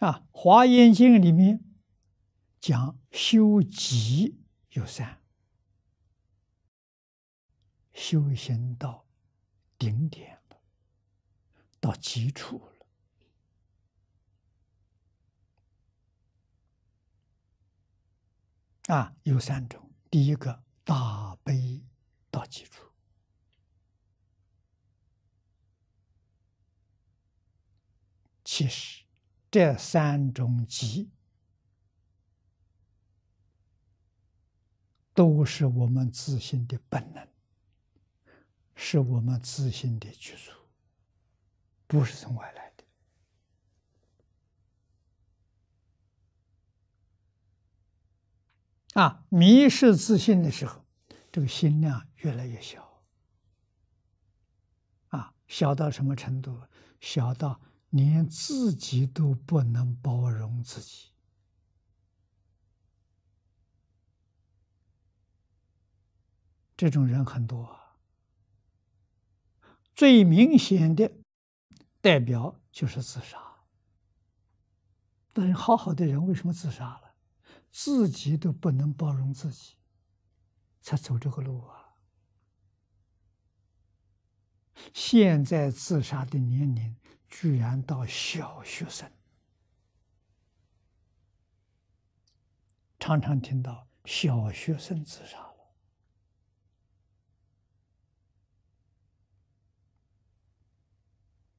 啊，《华严经》里面讲修己有三，修行到顶点了，到极处了。啊，有三种：第一个大悲到极处，其实。这三种急都是我们自信的本能，是我们自信的基础，不是从外来的。啊，迷失自信的时候，这个心量越来越小，啊，小到什么程度？小到。连自己都不能包容自己，这种人很多。最明显的代表就是自杀。但是好好的人为什么自杀了？自己都不能包容自己，才走这个路啊！现在自杀的年龄。居然到小学生，常常听到小学生自杀了，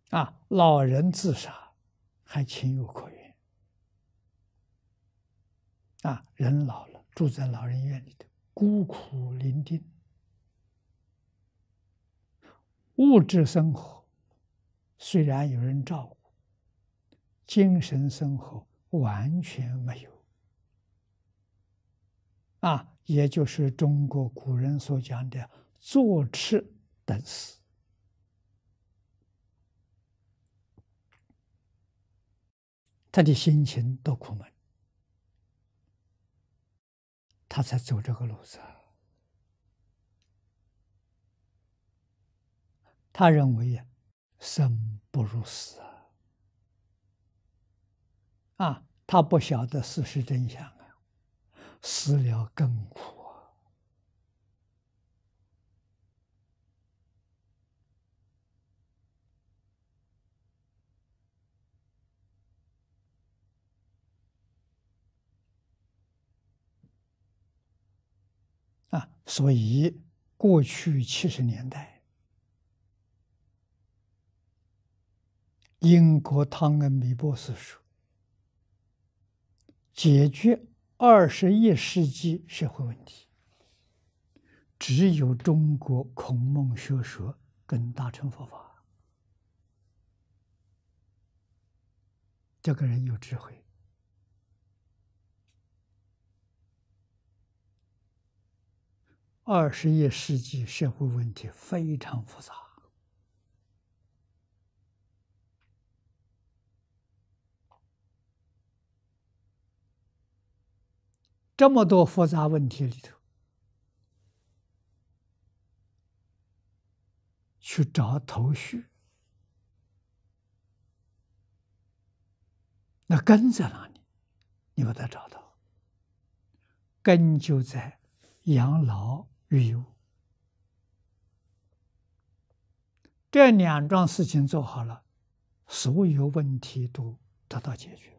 啊，老人自杀还情有可原，啊，人老了，住在老人院里头，孤苦伶仃，物质生活。虽然有人照顾，精神生活完全没有。啊，也就是中国古人所讲的“坐吃等死”，他的心情多苦闷，他才走这个路子。他认为呀。生不如死啊！他不晓得事实真相啊，死了更苦啊！啊，所以过去七十年代。英国汤恩米波斯说：“解决二十一世纪社会问题，只有中国孔孟学说跟大乘佛法。这个人有智慧。二十一世纪社会问题非常复杂。”这么多复杂问题里头，去找头绪，那根在哪里？你把它找到，根就在养老与这两桩事情做好了，所有问题都得到解决。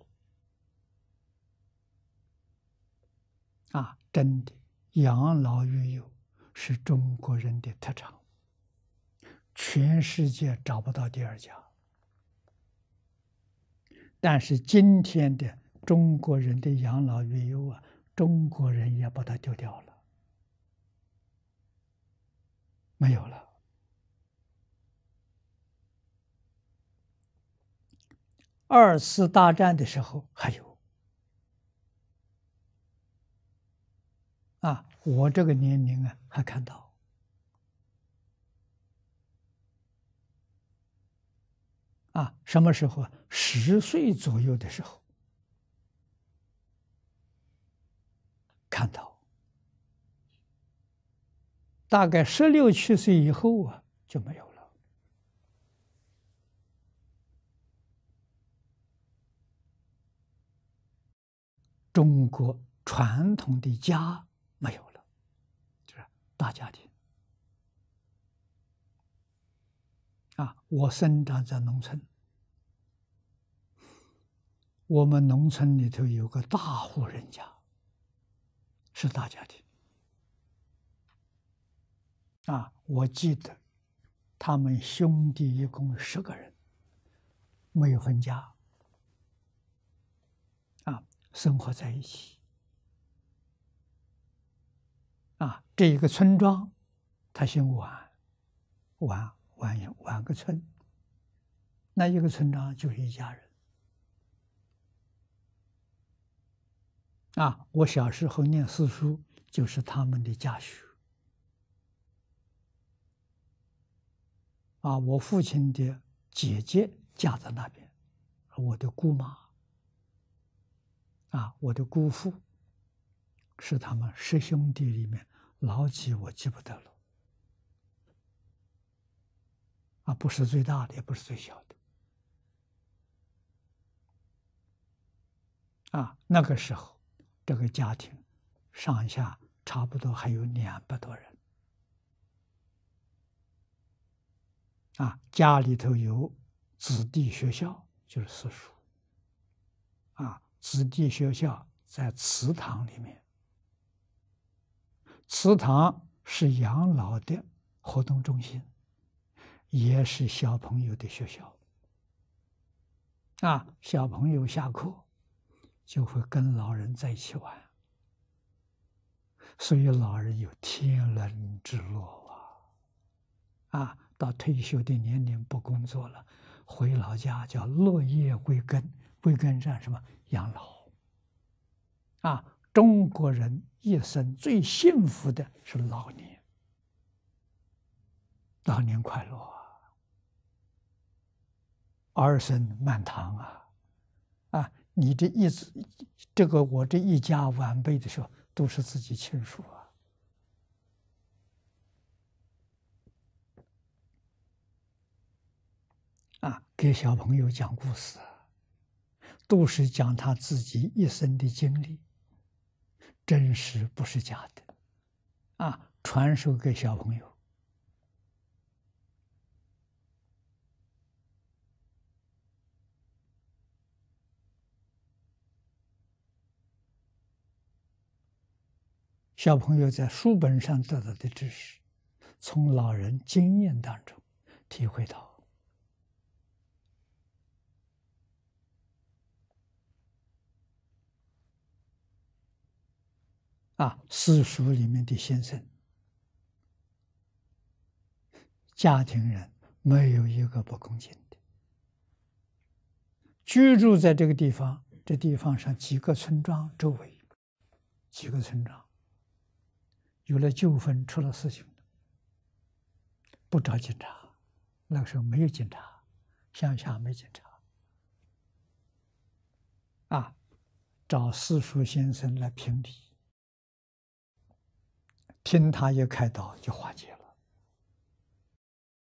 啊，真的，养老育幼是中国人的特长，全世界找不到第二家。但是今天的中国人的养老育幼啊，中国人也把它丢掉了，没有了。二次大战的时候还有。啊，我这个年龄啊，还看到啊，什么时候？十岁左右的时候看到，大概十六七岁以后啊，就没有了。中国传统的家。没有了，就是大家庭。啊，我生长在农村。我们农村里头有个大户人家，是大家庭。啊，我记得，他们兄弟一共十个人，没有分家。啊，生活在一起。啊，这一个村庄，他姓王，王王王个村，那一个村庄就是一家人。啊，我小时候念私塾就是他们的家塾。啊，我父亲的姐姐嫁在那边，和我的姑妈，啊，我的姑父。是他们师兄弟里面老几，我记不得了。啊，不是最大的，也不是最小的。啊，那个时候这个家庭上下差不多还有两百多人。啊，家里头有子弟学校，就是私塾。啊，子弟学校在祠堂里面。祠堂是养老的活动中心，也是小朋友的学校。啊，小朋友下课就会跟老人在一起玩，所以老人有天伦之乐啊！啊，到退休的年龄不工作了，回老家叫落叶归根，归根上什么养老？啊！中国人一生最幸福的是老年，老年快乐，儿孙满堂啊！啊，你这一这个我这一家晚辈的时候都是自己亲属啊！啊，给小朋友讲故事，都是讲他自己一生的经历。真实不是假的，啊，传授给小朋友。小朋友在书本上得到的知识，从老人经验当中体会到。啊，私塾里面的先生、家庭人没有一个不恭敬的。居住在这个地方，这地方上几个村庄周围，几个村庄有了纠纷、出了事情，不找警察，那个时候没有警察，乡下没警察。啊，找私塾先生来评理。听他一开导，就化解了。